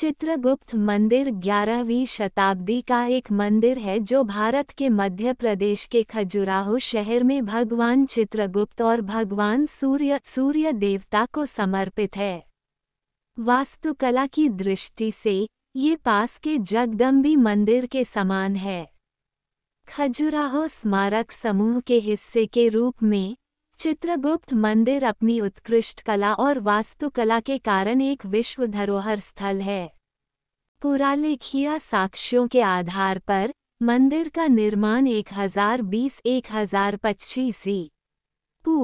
चित्रगुप्त मंदिर 11वीं शताब्दी का एक मंदिर है जो भारत के मध्य प्रदेश के खजुराहो शहर में भगवान चित्रगुप्त और भगवान सूर्य सूर्य देवता को समर्पित है वास्तुकला की दृष्टि से ये पास के जगदम्बी मंदिर के समान है खजुराहो स्मारक समूह के हिस्से के रूप में चित्रगुप्त मंदिर अपनी उत्कृष्ट कला और वास्तुकला के कारण एक विश्व धरोहर स्थल है पुरालेखीय साक्ष्यों के आधार पर मंदिर का निर्माण 1020-1025 हजार पू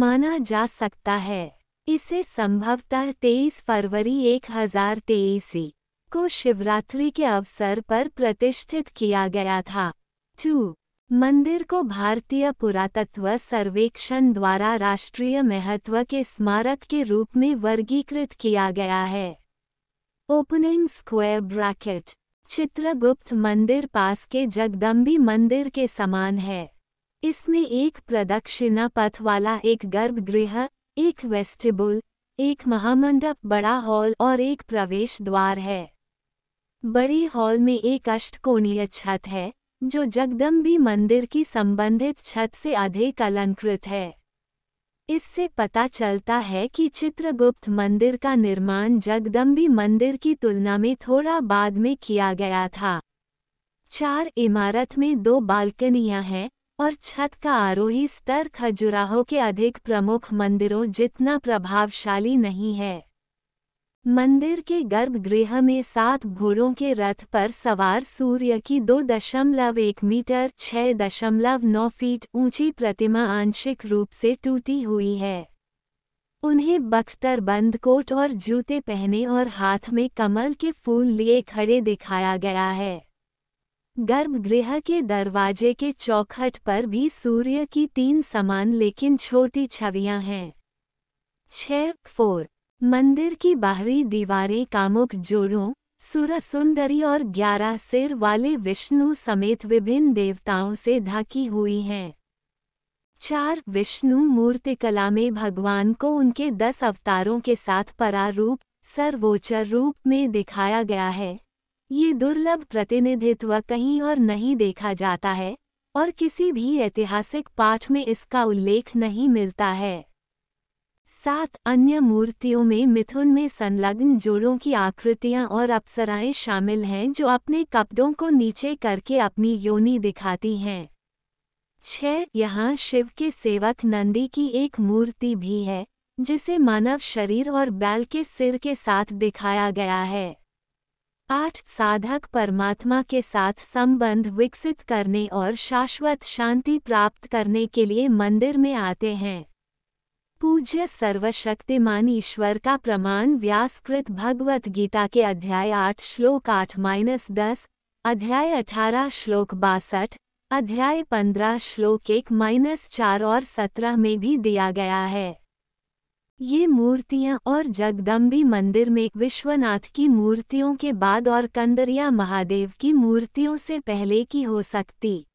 माना जा सकता है इसे संभवतः 23 फरवरी 1023 तेईस को शिवरात्रि के अवसर पर प्रतिष्ठित किया गया था टू मंदिर को भारतीय पुरातत्व सर्वेक्षण द्वारा राष्ट्रीय महत्व के स्मारक के रूप में वर्गीकृत किया गया है ओपनिंग स्क्वायर ब्रैकेट चित्रगुप्त मंदिर पास के जगदम्बी मंदिर के समान है इसमें एक प्रदक्षिणा पथ वाला एक गर्भगृह एक वेस्टिबुल एक महामंडप बड़ा हॉल और एक प्रवेश द्वार है बड़ी हॉल में एक अष्टकोणीय छत है जो जगदम्बी मंदिर की संबंधित छत से अधिक अलंकृत है इससे पता चलता है कि चित्रगुप्त मंदिर का निर्माण जगदम्बी मंदिर की तुलना में थोड़ा बाद में किया गया था चार इमारत में दो बालकनियां हैं और छत का आरोही स्तर खजुराहो के अधिक प्रमुख मंदिरों जितना प्रभावशाली नहीं है मंदिर के गर्भगृह में सात घोड़ों के रथ पर सवार सूर्य की दो दशमलव एक मीटर छः दशमलव नौ फीट ऊंची प्रतिमा आंशिक रूप से टूटी हुई है उन्हें बख्तर बंद कोट और जूते पहने और हाथ में कमल के फूल लिए खड़े दिखाया गया है गर्भगृह के दरवाजे के चौखट पर भी सूर्य की तीन समान लेकिन छोटी छवियां हैं छः फोर मंदिर की बाहरी दीवारें कामुक जोड़ों सुंदरी और ग्यारह सिर वाले विष्णु समेत विभिन्न देवताओं से ढकी हुई हैं चार विष्णु मूर्तिकला में भगवान को उनके दस अवतारों के साथ परारूप सर्वोच्चर रूप में दिखाया गया है ये दुर्लभ प्रतिनिधित्व कहीं और नहीं देखा जाता है और किसी भी ऐतिहासिक पाठ में इसका उल्लेख नहीं मिलता है सात अन्य मूर्तियों में मिथुन में संलग्न जोड़ों की आकृतियां और अप्सराएं शामिल हैं जो अपने कपड़ों को नीचे करके अपनी योनि दिखाती हैं छह यहाँ शिव के सेवक नंदी की एक मूर्ति भी है जिसे मानव शरीर और बैल के सिर के साथ दिखाया गया है आठ साधक परमात्मा के साथ संबंध विकसित करने और शाश्वत शांति प्राप्त करने के लिए मंदिर में आते हैं पूज्य सर्वशक्तिमान ईश्वर का प्रमाण व्यासकृत भगवत गीता के अध्याय आठ श्लोक आठ माइनस दस अध्याय अठारह श्लोक बासठ अध्याय पंद्रह श्लोक एक माइनस चार और सत्रह में भी दिया गया है ये मूर्तियां और जगदम्बी मंदिर में विश्वनाथ की मूर्तियों के बाद और कंदरिया महादेव की मूर्तियों से पहले की हो सकती